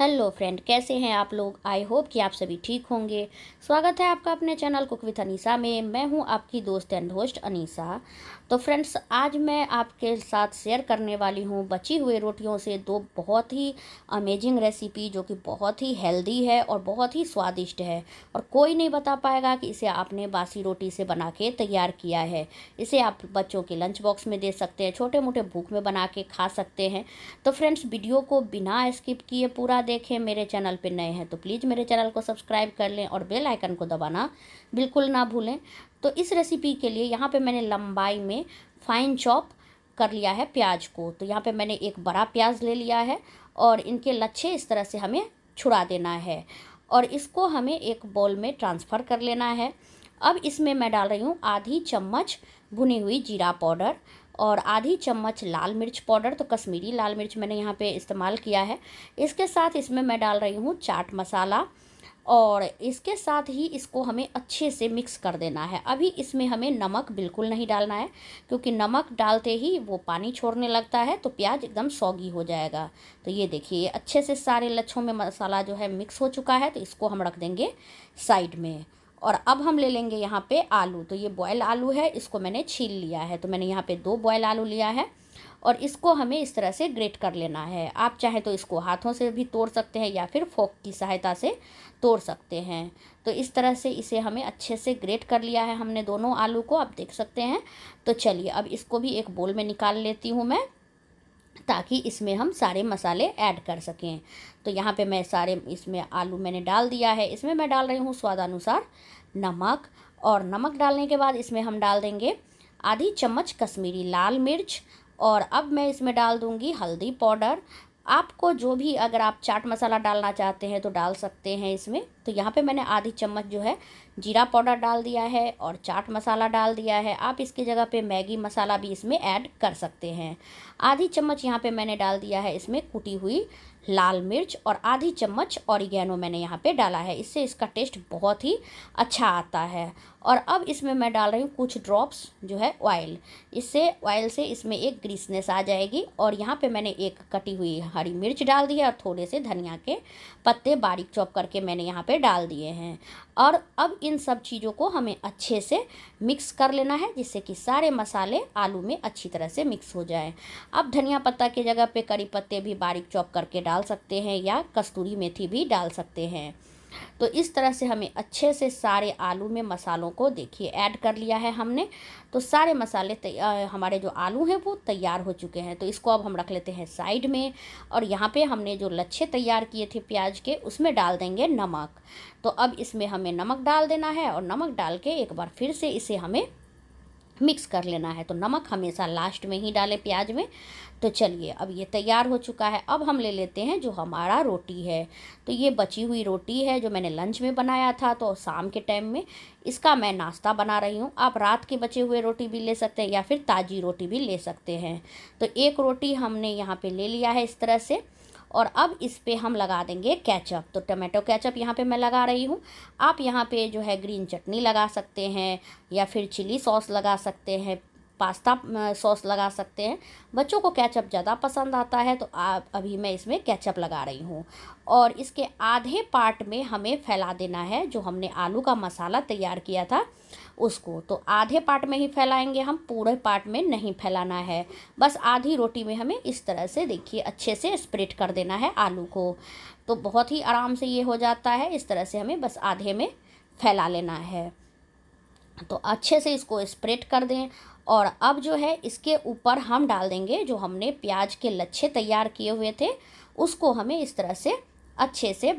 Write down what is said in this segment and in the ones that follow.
hello friend कैसे हैं आप लोग आई होप कि आप सभी ठीक होंगे स्वागत है आपका अपने चैनल कुक विथ अनीसा में मैं हूं आपकी दोस्त एंड होस्ट अनीसा तो फ्रेंड्स आज मैं आपके साथ शेयर करने वाली हूं बची हुई रोटियों से दो बहुत ही अमेजिंग रेसिपी जो कि बहुत ही हेल्दी है और बहुत ही स्वादिष्ट है और कोई नहीं बता पाएगा कि इसे आपने बासी रोटी से बना के तैयार किया है इसे आप बच्चों के लंच बॉक्स में दे सकते हैं छोटे मोटे भूख में बना के खा सकते हैं तो फ्रेंड्स वीडियो को बिना स्किप किए पूरा देखें मेरे चैनल पर नए हैं तो प्लीज़ मेरे चैनल को सब्सक्राइब कर लें और बेल आइकन को दबाना बिल्कुल ना भूलें तो इस रेसिपी के लिए यहाँ पे मैंने लंबाई में फाइन चॉप कर लिया है प्याज को तो यहाँ पे मैंने एक बड़ा प्याज ले लिया है और इनके लच्छे इस तरह से हमें छुड़ा देना है और इसको हमें एक बॉल में ट्रांसफ़र कर लेना है अब इसमें मैं डाल रही हूँ आधी चम्मच भुनी हुई जीरा पाउडर और आधी चम्मच लाल मिर्च पाउडर तो कश्मीरी लाल मिर्च मैंने यहाँ पे इस्तेमाल किया है इसके साथ इसमें मैं डाल रही हूँ चाट मसाला और इसके साथ ही इसको हमें अच्छे से मिक्स कर देना है अभी इसमें हमें नमक बिल्कुल नहीं डालना है क्योंकि नमक डालते ही वो पानी छोड़ने लगता है तो प्याज एकदम सौगी हो जाएगा तो ये देखिए अच्छे से सारे लच्छों में मसाला जो है मिक्स हो चुका है तो इसको हम रख देंगे साइड में और अब हम ले लेंगे यहाँ पे आलू तो ये बॉयल आलू है इसको मैंने छील लिया है तो मैंने यहाँ पे दो बॉयल आलू लिया है और इसको हमें इस तरह से ग्रेट कर लेना है आप चाहे तो इसको हाथों से भी तोड़ सकते हैं या फिर फोक की सहायता से तोड़ सकते हैं तो इस तरह से इसे हमें अच्छे से ग्रेट कर लिया है हमने दोनों आलू को आप देख सकते हैं तो चलिए अब इसको भी एक बोल में निकाल लेती हूँ मैं ताकि इसमें हम सारे मसाले ऐड कर सकें तो यहाँ पे मैं सारे इसमें आलू मैंने डाल दिया है इसमें मैं डाल रही हूँ स्वादानुसार नमक और नमक डालने के बाद इसमें हम डाल देंगे आधी चम्मच कश्मीरी लाल मिर्च और अब मैं इसमें डाल दूँगी हल्दी पाउडर आपको जो भी अगर आप चाट मसाला डालना चाहते हैं तो डाल सकते हैं इसमें तो यहाँ पे मैंने आधी चम्मच जो है जीरा पाउडर डाल दिया है और चाट मसाला डाल दिया है आप इसकी जगह पे मैगी मसाला भी इसमें ऐड कर सकते हैं आधी चम्मच यहाँ पे मैंने डाल दिया है इसमें कुटी हुई लाल मिर्च और आधी चम्मच ऑरिगेनो मैंने यहाँ पे डाला है इससे इसका टेस्ट बहुत ही अच्छा आता है और अब इसमें मैं डाल रही हूँ कुछ ड्रॉप्स जो है ऑयल इससे ऑयल से इसमें एक ग्रीसनेस आ जाएगी और यहाँ पे मैंने एक कटी हुई हरी मिर्च डाल दी है और थोड़े से धनिया के पत्ते बारीक चॉप करके मैंने यहाँ पे डाल दिए हैं और अब इन सब चीज़ों को हमें अच्छे से मिक्स कर लेना है जिससे कि सारे मसाले आलू में अच्छी तरह से मिक्स हो जाए अब धनिया पत्ता की जगह पर करी पत्ते भी बारीक चॉप करके डाल सकते हैं या कस्तूरी मेथी भी डाल सकते हैं तो इस तरह से हमें अच्छे से सारे आलू में मसालों को देखिए ऐड कर लिया है हमने तो सारे मसाले हमारे जो आलू हैं वो तैयार हो चुके हैं तो इसको अब हम रख लेते हैं साइड में और यहाँ पे हमने जो लच्छे तैयार किए थे प्याज के उसमें डाल देंगे नमक तो अब इसमें हमें नमक डाल देना है और नमक डाल के एक बार फिर से इसे हमें मिक्स कर लेना है तो नमक हमेशा लास्ट में ही डालें प्याज में तो चलिए अब ये तैयार हो चुका है अब हम ले लेते हैं जो हमारा रोटी है तो ये बची हुई रोटी है जो मैंने लंच में बनाया था तो शाम के टाइम में इसका मैं नाश्ता बना रही हूँ आप रात के बचे हुए रोटी भी ले सकते हैं या फिर ताज़ी रोटी भी ले सकते हैं तो एक रोटी हमने यहाँ पर ले लिया है इस तरह से और अब इस पर हम लगा देंगे कैचअप तो टमाटो कैचअप यहाँ पे मैं लगा रही हूँ आप यहाँ पे जो है ग्रीन चटनी लगा सकते हैं या फिर चिली सॉस लगा सकते हैं पास्ता सॉस लगा सकते हैं बच्चों को कैचअप ज़्यादा पसंद आता है तो आप अभी मैं इसमें कैचअप लगा रही हूँ और इसके आधे पार्ट में हमें फैला देना है जो हमने आलू का मसाला तैयार किया था उसको तो आधे पार्ट में ही फैलाएंगे हम पूरे पार्ट में नहीं फैलाना है बस आधी रोटी में हमें इस तरह से देखिए अच्छे से स्प्रेड कर देना है आलू को तो बहुत ही आराम से ये हो जाता है इस तरह से हमें बस आधे में फैला लेना है तो अच्छे से इसको स्प्रेड कर दें और अब जो है इसके ऊपर हम डाल देंगे जो हमने प्याज के लच्छे तैयार किए हुए थे उसको हमें इस तरह से अच्छे से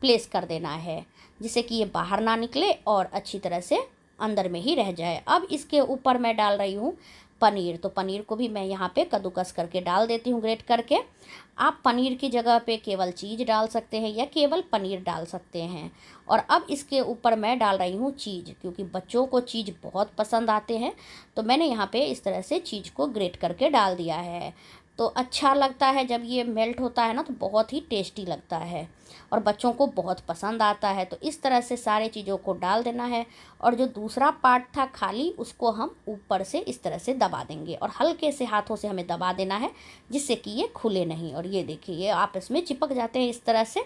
प्लेस कर देना है जिससे कि ये बाहर ना निकले और अच्छी तरह से अंदर में ही रह जाए अब इसके ऊपर मैं डाल रही हूँ पनीर तो पनीर को भी मैं यहाँ पे कद्दूकस करके डाल देती हूँ ग्रेट करके आप पनीर की जगह पे केवल चीज़ डाल सकते हैं या केवल पनीर डाल सकते हैं और अब इसके ऊपर मैं डाल रही हूँ चीज़ क्योंकि बच्चों को चीज़ बहुत पसंद आते हैं तो मैंने यहाँ पे इस तरह से चीज़ को ग्रेट करके डाल दिया है तो अच्छा लगता है जब ये मेल्ट होता है ना तो बहुत ही टेस्टी लगता है और बच्चों को बहुत पसंद आता है तो इस तरह से सारे चीज़ों को डाल देना है और जो दूसरा पार्ट था खाली उसको हम ऊपर से इस तरह से दबा देंगे और हल्के से हाथों से हमें दबा देना है जिससे कि ये खुले नहीं और ये देखिए ये आप इसमें चिपक जाते हैं इस तरह से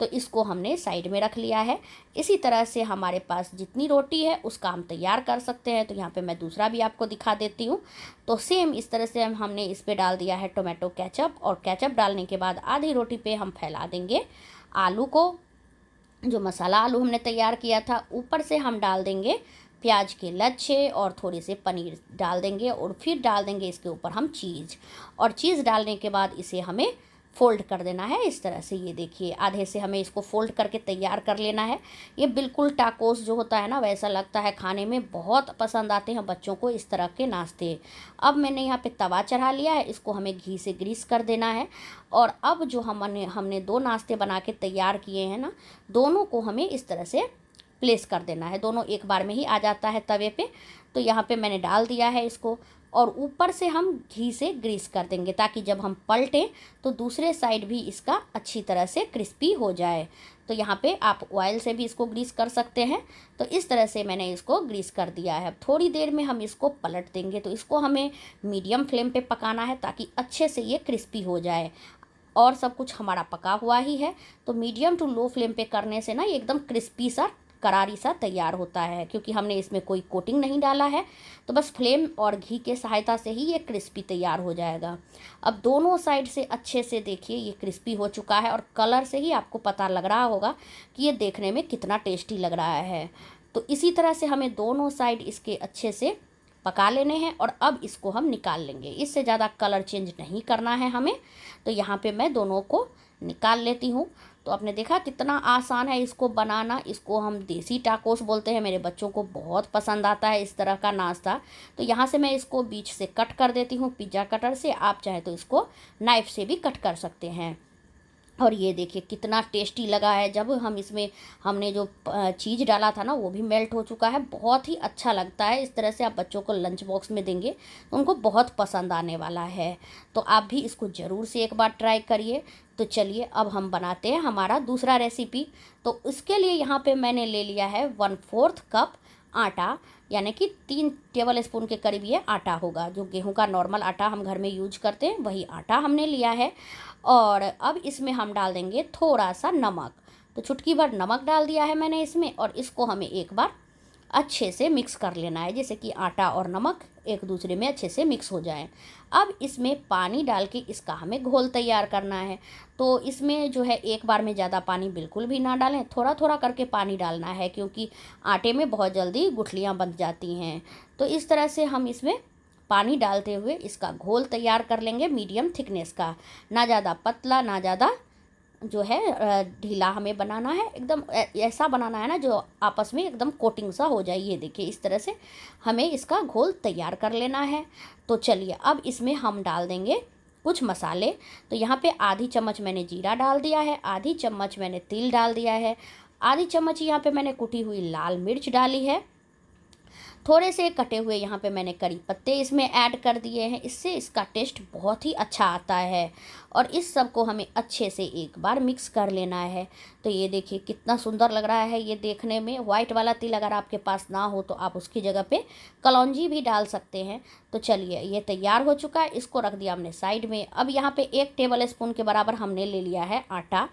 तो इसको हमने साइड में रख लिया है इसी तरह से हमारे पास जितनी रोटी है उसका हम तैयार कर सकते हैं तो यहाँ पे मैं दूसरा भी आपको दिखा देती हूँ तो सेम इस तरह से हम हमने इस पर डाल दिया है टोमेटो कैचअप और कैचअप डालने के बाद आधी रोटी पर हम फैला देंगे आलू को जो मसाला आलू हमने तैयार किया था ऊपर से हम डाल देंगे प्याज के लच्छे और थोड़े से पनीर डाल देंगे और फिर डाल देंगे इसके ऊपर हम चीज़ और चीज़ डालने के बाद इसे हमें फोल्ड कर देना है इस तरह से ये देखिए आधे से हमें इसको फोल्ड करके तैयार कर लेना है ये बिल्कुल टाकोस जो होता है ना वैसा लगता है खाने में बहुत पसंद आते हैं बच्चों को इस तरह के नाश्ते अब मैंने यहाँ पे तवा चढ़ा लिया है इसको हमें घी से ग्रीस कर देना है और अब जो हमने हमने दो नाश्ते बना के तैयार किए हैं ना दोनों को हमें इस तरह से प्लेस कर देना है दोनों एक बार में ही आ जाता है तवे पर तो यहाँ पर मैंने डाल दिया है इसको और ऊपर से हम घी से ग्रीस कर देंगे ताकि जब हम पलटें तो दूसरे साइड भी इसका अच्छी तरह से क्रिस्पी हो जाए तो यहाँ पे आप ऑयल से भी इसको ग्रीस कर सकते हैं तो इस तरह से मैंने इसको ग्रीस कर दिया है अब थोड़ी देर में हम इसको पलट देंगे तो इसको हमें मीडियम फ्लेम पे पकाना है ताकि अच्छे से ये क्रिस्पी हो जाए और सब कुछ हमारा पका हुआ ही है तो मीडियम टू लो फ्लेम पे करने से ना ये एकदम क्रिस्पी सा करारी सा तैयार होता है क्योंकि हमने इसमें कोई कोटिंग नहीं डाला है तो बस फ्लेम और घी के सहायता से ही ये क्रिस्पी तैयार हो जाएगा अब दोनों साइड से अच्छे से देखिए ये क्रिस्पी हो चुका है और कलर से ही आपको पता लग रहा होगा कि ये देखने में कितना टेस्टी लग रहा है तो इसी तरह से हमें दोनों साइड इसके अच्छे से पका लेने हैं और अब इसको हम निकाल लेंगे इससे ज़्यादा कलर चेंज नहीं करना है हमें तो यहाँ पे मैं दोनों को निकाल लेती हूँ तो आपने देखा कितना आसान है इसको बनाना इसको हम देसी टाकोस बोलते हैं मेरे बच्चों को बहुत पसंद आता है इस तरह का नाश्ता तो यहाँ से मैं इसको बीच से कट कर देती हूँ पिज्ज़ा कटर से आप चाहे तो इसको नाइफ से भी कट कर सकते हैं और ये देखिए कितना टेस्टी लगा है जब हम इसमें हमने जो चीज़ डाला था ना वो भी मेल्ट हो चुका है बहुत ही अच्छा लगता है इस तरह से आप बच्चों को लंच बॉक्स में देंगे तो उनको बहुत पसंद आने वाला है तो आप भी इसको ज़रूर से एक बार ट्राई करिए तो चलिए अब हम बनाते हैं हमारा दूसरा रेसिपी तो उसके लिए यहाँ पर मैंने ले लिया है वन फोर्थ कप आटा यानी कि तीन टेबल स्पून के करीब ये आटा होगा जो गेहूं का नॉर्मल आटा हम घर में यूज करते हैं वही आटा हमने लिया है और अब इसमें हम डाल देंगे थोड़ा सा नमक तो छुटकी भर नमक डाल दिया है मैंने इसमें और इसको हमें एक बार अच्छे से मिक्स कर लेना है जैसे कि आटा और नमक एक दूसरे में अच्छे से मिक्स हो जाए अब इसमें पानी डाल के इसका हमें घोल तैयार करना है तो इसमें जो है एक बार में ज़्यादा पानी बिल्कुल भी ना डालें थोड़ा थोड़ा करके पानी डालना है क्योंकि आटे में बहुत जल्दी गुठलियाँ बन जाती हैं तो इस तरह से हम इसमें पानी डालते हुए इसका घोल तैयार कर लेंगे मीडियम थिकनेस का ना ज़्यादा पतला ना ज़्यादा जो है ढीला हमें बनाना है एकदम ऐसा बनाना है ना जो आपस में एकदम कोटिंग सा हो जाए ये देखिए इस तरह से हमें इसका घोल तैयार कर लेना है तो चलिए अब इसमें हम डाल देंगे कुछ मसाले तो यहाँ पे आधी चम्मच मैंने जीरा डाल दिया है आधी चम्मच मैंने तिल डाल दिया है आधी चम्मच यहाँ पे मैंने कुटी हुई लाल मिर्च डाली है थोड़े से कटे हुए यहाँ पे मैंने करी पत्ते इसमें ऐड कर दिए हैं इससे इसका टेस्ट बहुत ही अच्छा आता है और इस सब को हमें अच्छे से एक बार मिक्स कर लेना है तो ये देखिए कितना सुंदर लग रहा है ये देखने में वाइट वाला तिल अगर आपके पास ना हो तो आप उसकी जगह पे कलौजी भी डाल सकते हैं तो चलिए ये तैयार हो चुका है इसको रख दिया हमने साइड में अब यहाँ पर एक टेबल स्पून के बराबर हमने ले लिया है आटा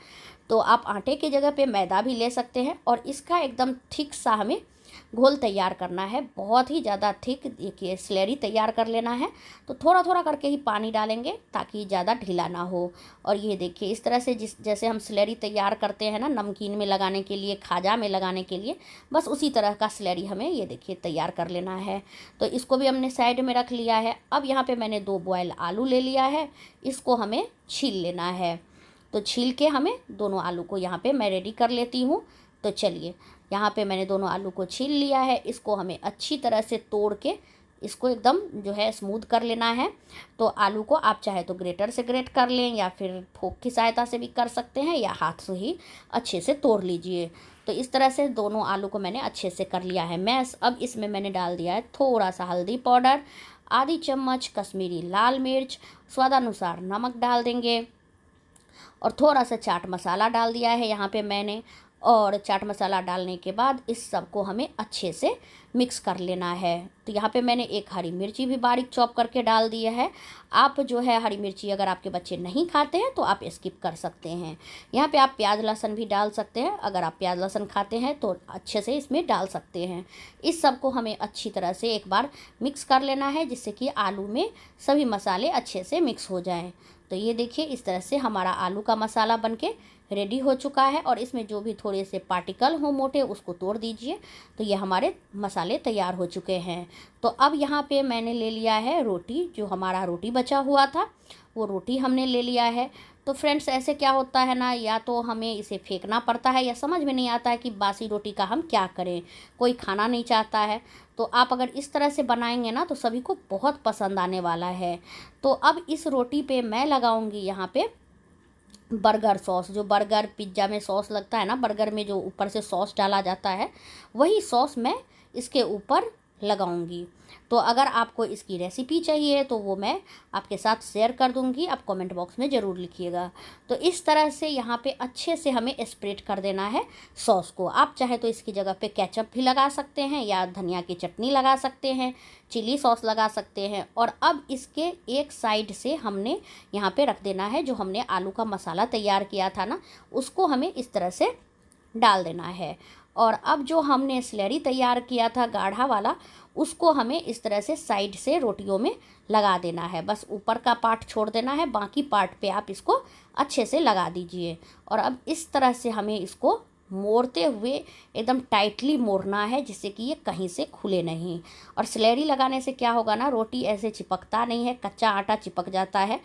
तो आप आटे की जगह पर मैदा भी ले सकते हैं और इसका एकदम ठीक सा हमें घोल तैयार करना है बहुत ही ज़्यादा थिक देखिए स्लेरी तैयार कर लेना है तो थोड़ा थोड़ा करके ही पानी डालेंगे ताकि ज़्यादा ढीला ना हो और ये देखिए इस तरह से जिस जैसे हम स्लेरी तैयार करते हैं ना नमकीन में लगाने के लिए खाजा में लगाने के लिए बस उसी तरह का स्लेरी हमें ये देखिए तैयार कर लेना है तो इसको भी हमने साइड में रख लिया है अब यहाँ पर मैंने दो बॉयल आलू ले लिया है इसको हमें छील लेना है तो छील के हमें दोनों आलू को यहाँ पे मैं रेडी कर लेती हूँ तो चलिए यहाँ पे मैंने दोनों आलू को छील लिया है इसको हमें अच्छी तरह से तोड़ के इसको एकदम जो है स्मूथ कर लेना है तो आलू को आप चाहे तो ग्रेटर से ग्रेट कर लें या फिर फोक की सहायता से भी कर सकते हैं या हाथ से ही अच्छे से तोड़ लीजिए तो इस तरह से दोनों आलू को मैंने अच्छे से कर लिया है मैं अब इसमें मैंने डाल दिया है थोड़ा सा हल्दी पाउडर आधी चम्मच कश्मीरी लाल मिर्च स्वादानुसार नमक डाल देंगे और थोड़ा सा चाट मसाला डाल दिया है यहाँ पे मैंने और चाट मसाला डालने के बाद इस सब को हमें अच्छे से मिक्स कर लेना है तो यहाँ पे मैंने एक हरी मिर्ची भी बारीक चॉप करके डाल दिया है आप जो है हरी मिर्ची अगर आपके बच्चे नहीं खाते हैं तो आप स्किप कर सकते हैं यहाँ पे आप प्याज लहसुन भी डाल सकते हैं अगर आप प्याज लहसुन खाते हैं तो अच्छे से इसमें डाल सकते हैं इस सब को हमें अच्छी तरह से एक बार मिक्स कर लेना है जिससे कि आलू में सभी मसाले अच्छे से मिक्स हो जाएँ तो ये देखिए इस तरह से हमारा आलू का मसाला बन के रेडी हो चुका है और इसमें जो भी थोड़े से पार्टिकल हो मोटे उसको तोड़ दीजिए तो ये हमारे मसाले तैयार हो चुके हैं तो अब यहाँ पे मैंने ले लिया है रोटी जो हमारा रोटी बचा हुआ था वो रोटी हमने ले लिया है तो फ्रेंड्स ऐसे क्या होता है ना या तो हमें इसे फेंकना पड़ता है या समझ में नहीं आता है कि बासी रोटी का हम क्या करें कोई खाना नहीं चाहता है तो आप अगर इस तरह से बनाएंगे ना तो सभी को बहुत पसंद आने वाला है तो अब इस रोटी पे मैं लगाऊंगी यहाँ पे बर्गर सॉस जो बर्गर पिज्ज़ा में सॉस लगता है ना बर्गर में जो ऊपर से सॉस डाला जाता है वही सॉस मैं इसके ऊपर लगाऊंगी तो अगर आपको इसकी रेसिपी चाहिए तो वो मैं आपके साथ शेयर कर दूंगी आप कमेंट बॉक्स में ज़रूर लिखिएगा तो इस तरह से यहाँ पे अच्छे से हमें स्प्रेड कर देना है सॉस को आप चाहे तो इसकी जगह पे केचप भी लगा सकते हैं या धनिया की चटनी लगा सकते हैं चिली सॉस लगा सकते हैं और अब इसके एक साइड से हमने यहाँ पर रख देना है जो हमने आलू का मसाला तैयार किया था ना उसको हमें इस तरह से डाल देना है और अब जो हमने स्लैरी तैयार किया था गाढ़ा वाला उसको हमें इस तरह से साइड से रोटियों में लगा देना है बस ऊपर का पार्ट छोड़ देना है बाकी पार्ट पे आप इसको अच्छे से लगा दीजिए और अब इस तरह से हमें इसको मोड़ते हुए एकदम टाइटली मोड़ना है जिससे कि ये कहीं से खुले नहीं और स्लैरी लगाने से क्या होगा ना रोटी ऐसे चिपकता नहीं है कच्चा आटा चिपक जाता है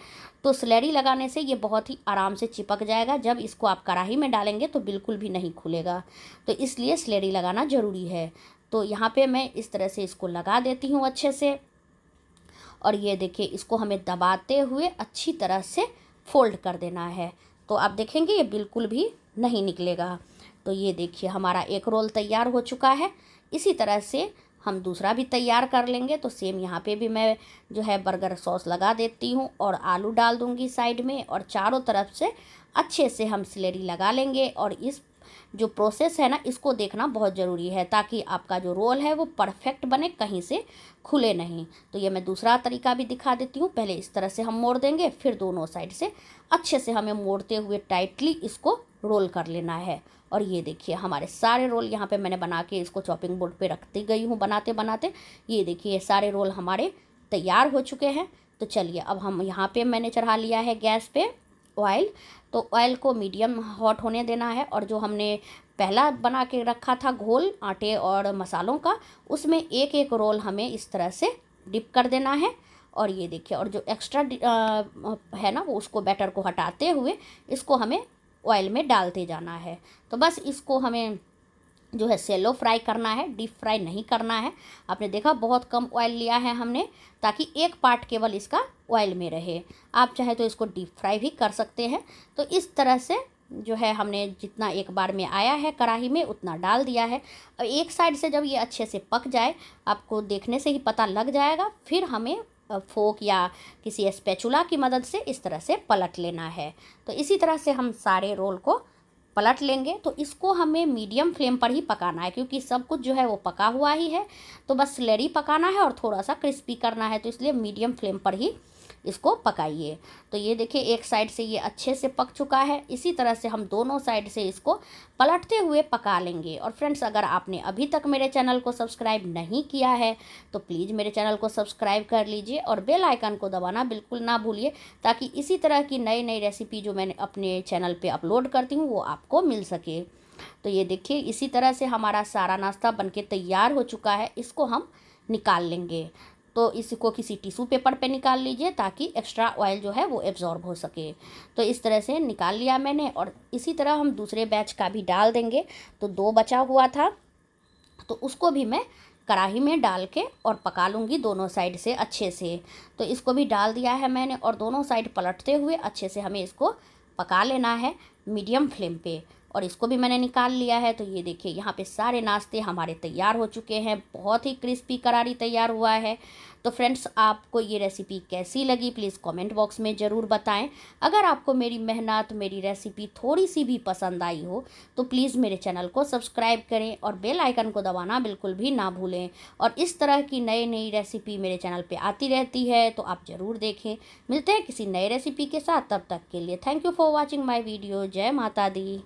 तो स्लैरी लगाने से ये बहुत ही आराम से चिपक जाएगा जब इसको आप कढ़ाई में डालेंगे तो बिल्कुल भी नहीं खुलेगा तो इसलिए स्लैरी लगाना ज़रूरी है तो यहाँ पर मैं इस तरह से इसको लगा देती हूँ अच्छे से और ये देखिए इसको हमें दबाते हुए अच्छी तरह से फोल्ड कर देना है तो आप देखेंगे ये बिल्कुल भी नहीं निकलेगा तो ये देखिए हमारा एक रोल तैयार हो चुका है इसी तरह से हम दूसरा भी तैयार कर लेंगे तो सेम यहाँ पे भी मैं जो है बर्गर सॉस लगा देती हूँ और आलू डाल दूँगी साइड में और चारों तरफ से अच्छे से हम सिलेरी लगा लेंगे और इस जो प्रोसेस है ना इसको देखना बहुत ज़रूरी है ताकि आपका जो रोल है वो परफेक्ट बने कहीं से खुले नहीं तो ये मैं दूसरा तरीका भी दिखा देती हूँ पहले इस तरह से हम मोड़ देंगे फिर दोनों साइड से अच्छे से हमें मोड़ते हुए टाइटली इसको रोल कर लेना है और ये देखिए हमारे सारे रोल यहाँ पे मैंने बना के इसको चॉपिंग बोर्ड पे रखती गई हूँ बनाते बनाते ये देखिए सारे रोल हमारे तैयार हो चुके हैं तो चलिए अब हम यहाँ पे मैंने चढ़ा लिया है गैस पे ऑयल तो ऑयल को मीडियम हॉट होने देना है और जो हमने पहला बना के रखा था घोल आटे और मसालों का उसमें एक एक रोल हमें इस तरह से डिप कर देना है और ये देखिए और जो एक्स्ट्रा है ना वो उसको बैटर को हटाते हुए इसको हमें ऑयल में डालते जाना है तो बस इसको हमें जो है सेलो फ्राई करना है डीप फ्राई नहीं करना है आपने देखा बहुत कम ऑयल लिया है हमने ताकि एक पार्ट केवल इसका ऑयल में रहे आप चाहे तो इसको डीप फ्राई भी कर सकते हैं तो इस तरह से जो है हमने जितना एक बार में आया है कढ़ाही में उतना डाल दिया है और एक साइड से जब ये अच्छे से पक जाए आपको देखने से ही पता लग जाएगा फिर हमें फोक या किसी स्पेचुला की मदद से इस तरह से पलट लेना है तो इसी तरह से हम सारे रोल को पलट लेंगे तो इसको हमें मीडियम फ्लेम पर ही पकाना है क्योंकि सब कुछ जो है वो पका हुआ ही है तो बस स्लेरी पकाना है और थोड़ा सा क्रिस्पी करना है तो इसलिए मीडियम फ्लेम पर ही इसको पकाइए तो ये देखिए एक साइड से ये अच्छे से पक चुका है इसी तरह से हम दोनों साइड से इसको पलटते हुए पका लेंगे और फ्रेंड्स अगर आपने अभी तक मेरे चैनल को सब्सक्राइब नहीं किया है तो प्लीज़ मेरे चैनल को सब्सक्राइब कर लीजिए और बेल आइकन को दबाना बिल्कुल ना भूलिए ताकि इसी तरह की नई नई रेसिपी जो मैंने अपने चैनल पर अपलोड करती हूँ वो आपको मिल सके तो ये देखिए इसी तरह से हमारा सारा नाश्ता बन तैयार हो चुका है इसको हम निकाल लेंगे तो इसको किसी टिशू पेपर पे निकाल लीजिए ताकि एक्स्ट्रा ऑयल जो है वो एब्जॉर्ब हो सके तो इस तरह से निकाल लिया मैंने और इसी तरह हम दूसरे बैच का भी डाल देंगे तो दो बचा हुआ था तो उसको भी मैं कढ़ाई में डाल के और पका लूँगी दोनों साइड से अच्छे से तो इसको भी डाल दिया है मैंने और दोनों साइड पलटते हुए अच्छे से हमें इसको पका लेना है मीडियम फ्लेम पे और इसको भी मैंने निकाल लिया है तो ये देखिए यहाँ पे सारे नाश्ते हमारे तैयार हो चुके हैं बहुत ही क्रिस्पी करारी तैयार हुआ है तो फ्रेंड्स आपको ये रेसिपी कैसी लगी प्लीज़ कमेंट बॉक्स में ज़रूर बताएं अगर आपको मेरी मेहनत मेरी रेसिपी थोड़ी सी भी पसंद आई हो तो प्लीज़ मेरे चैनल को सब्सक्राइब करें और बेल आइकन को दबाना बिल्कुल भी ना भूलें और इस तरह की नई नई रेसिपी मेरे चैनल पर आती रहती है तो आप ज़रूर देखें मिलते हैं किसी नए रेसिपी के साथ तब तक के लिए thank you for watching my video जय माता दी